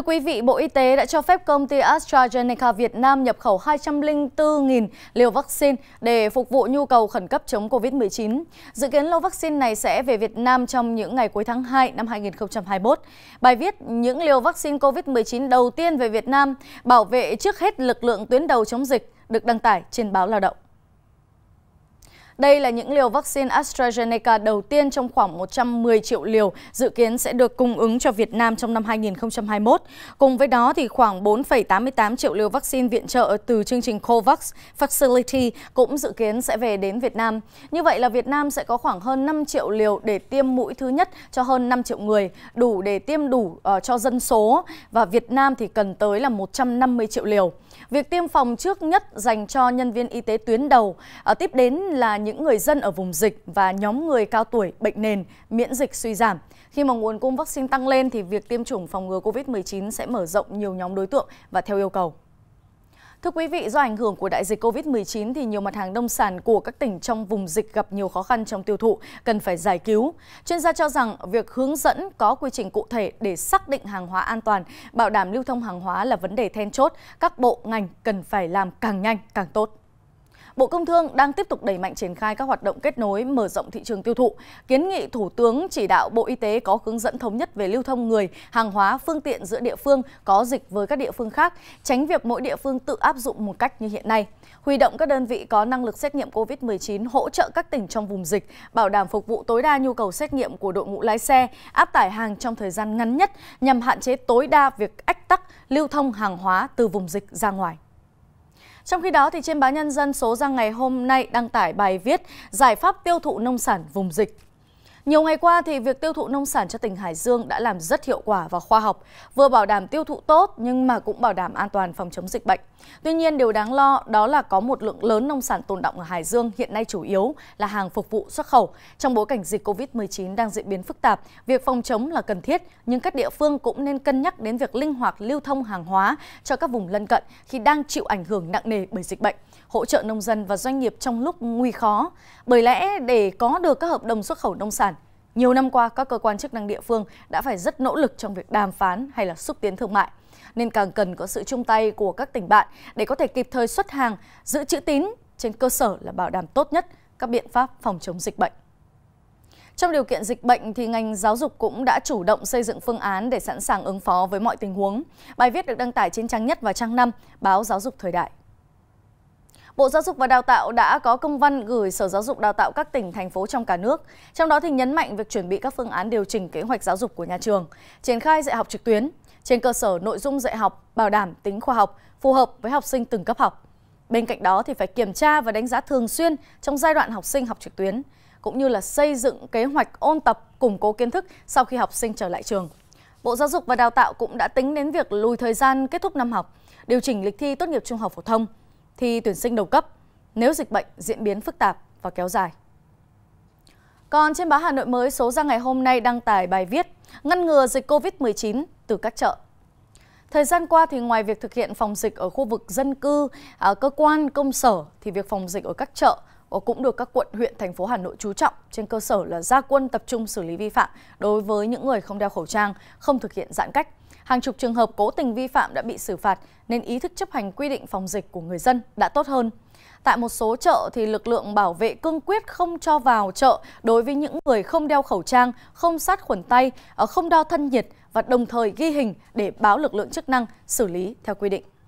Thưa quý vị, Bộ Y tế đã cho phép công ty AstraZeneca Việt Nam nhập khẩu 204.000 liều vaccine để phục vụ nhu cầu khẩn cấp chống COVID-19. Dự kiến lô vaccine này sẽ về Việt Nam trong những ngày cuối tháng 2 năm 2021. Bài viết Những liều vaccine COVID-19 đầu tiên về Việt Nam bảo vệ trước hết lực lượng tuyến đầu chống dịch được đăng tải trên báo Lao động. Đây là những liều vaccine AstraZeneca đầu tiên trong khoảng 110 triệu liều dự kiến sẽ được cung ứng cho Việt Nam trong năm 2021. Cùng với đó, thì khoảng 4,88 triệu liều vaccine viện trợ từ chương trình COVAX Facility cũng dự kiến sẽ về đến Việt Nam. Như vậy là Việt Nam sẽ có khoảng hơn 5 triệu liều để tiêm mũi thứ nhất cho hơn 5 triệu người, đủ để tiêm đủ ờ, cho dân số và Việt Nam thì cần tới là 150 triệu liều. Việc tiêm phòng trước nhất dành cho nhân viên y tế tuyến đầu, ờ, tiếp đến là những những người dân ở vùng dịch và nhóm người cao tuổi, bệnh nền, miễn dịch suy giảm. Khi mà nguồn cung vaccine tăng lên thì việc tiêm chủng phòng ngừa COVID-19 sẽ mở rộng nhiều nhóm đối tượng và theo yêu cầu. Thưa quý vị, do ảnh hưởng của đại dịch COVID-19 thì nhiều mặt hàng nông sản của các tỉnh trong vùng dịch gặp nhiều khó khăn trong tiêu thụ, cần phải giải cứu. Chuyên gia cho rằng việc hướng dẫn có quy trình cụ thể để xác định hàng hóa an toàn, bảo đảm lưu thông hàng hóa là vấn đề then chốt, các bộ ngành cần phải làm càng nhanh càng tốt. Bộ Công Thương đang tiếp tục đẩy mạnh triển khai các hoạt động kết nối mở rộng thị trường tiêu thụ, kiến nghị Thủ tướng chỉ đạo Bộ Y tế có hướng dẫn thống nhất về lưu thông người, hàng hóa, phương tiện giữa địa phương có dịch với các địa phương khác, tránh việc mỗi địa phương tự áp dụng một cách như hiện nay. Huy động các đơn vị có năng lực xét nghiệm COVID-19 hỗ trợ các tỉnh trong vùng dịch, bảo đảm phục vụ tối đa nhu cầu xét nghiệm của đội ngũ lái xe, áp tải hàng trong thời gian ngắn nhất nhằm hạn chế tối đa việc ách tắc lưu thông hàng hóa từ vùng dịch ra ngoài. Trong khi đó, thì trên báo Nhân dân số ra ngày hôm nay đăng tải bài viết Giải pháp tiêu thụ nông sản vùng dịch nhiều ngày qua thì việc tiêu thụ nông sản cho tỉnh Hải Dương đã làm rất hiệu quả và khoa học, vừa bảo đảm tiêu thụ tốt nhưng mà cũng bảo đảm an toàn phòng chống dịch bệnh. Tuy nhiên điều đáng lo đó là có một lượng lớn nông sản tồn động ở Hải Dương hiện nay chủ yếu là hàng phục vụ xuất khẩu. Trong bối cảnh dịch Covid-19 đang diễn biến phức tạp, việc phòng chống là cần thiết nhưng các địa phương cũng nên cân nhắc đến việc linh hoạt lưu thông hàng hóa cho các vùng lân cận khi đang chịu ảnh hưởng nặng nề bởi dịch bệnh, hỗ trợ nông dân và doanh nghiệp trong lúc nguy khó. Bởi lẽ để có được các hợp đồng xuất khẩu nông sản nhiều năm qua, các cơ quan chức năng địa phương đã phải rất nỗ lực trong việc đàm phán hay là xúc tiến thương mại, nên càng cần có sự chung tay của các tỉnh bạn để có thể kịp thời xuất hàng, giữ chữ tín trên cơ sở là bảo đảm tốt nhất các biện pháp phòng chống dịch bệnh. Trong điều kiện dịch bệnh thì ngành giáo dục cũng đã chủ động xây dựng phương án để sẵn sàng ứng phó với mọi tình huống. Bài viết được đăng tải trên trang nhất và trang 5 báo Giáo dục Thời đại. Bộ Giáo dục và Đào tạo đã có công văn gửi Sở Giáo dục Đào tạo các tỉnh, thành phố trong cả nước. Trong đó thì nhấn mạnh việc chuẩn bị các phương án điều chỉnh kế hoạch giáo dục của nhà trường, triển khai dạy học trực tuyến trên cơ sở nội dung dạy học bảo đảm tính khoa học, phù hợp với học sinh từng cấp học. Bên cạnh đó thì phải kiểm tra và đánh giá thường xuyên trong giai đoạn học sinh học trực tuyến, cũng như là xây dựng kế hoạch ôn tập, củng cố kiến thức sau khi học sinh trở lại trường. Bộ Giáo dục và Đào tạo cũng đã tính đến việc lùi thời gian kết thúc năm học, điều chỉnh lịch thi tốt nghiệp trung học phổ thông – thi tuyển sinh đầu cấp nếu dịch bệnh diễn biến phức tạp và kéo dài. Còn trên báo Hà Nội mới số ra ngày hôm nay đăng tải bài viết Ngăn ngừa dịch COVID-19 từ các chợ. Thời gian qua thì ngoài việc thực hiện phòng dịch ở khu vực dân cư, ở à, cơ quan, công sở thì việc phòng dịch ở các chợ cũng được các quận, huyện, thành phố Hà Nội chú trọng trên cơ sở là gia quân tập trung xử lý vi phạm đối với những người không đeo khẩu trang, không thực hiện giãn cách hàng chục trường hợp cố tình vi phạm đã bị xử phạt nên ý thức chấp hành quy định phòng dịch của người dân đã tốt hơn. Tại một số chợ thì lực lượng bảo vệ cương quyết không cho vào chợ đối với những người không đeo khẩu trang, không sát khuẩn tay, ờ, không đo thân nhiệt và đồng thời ghi hình để báo lực lượng chức năng xử lý theo quy định.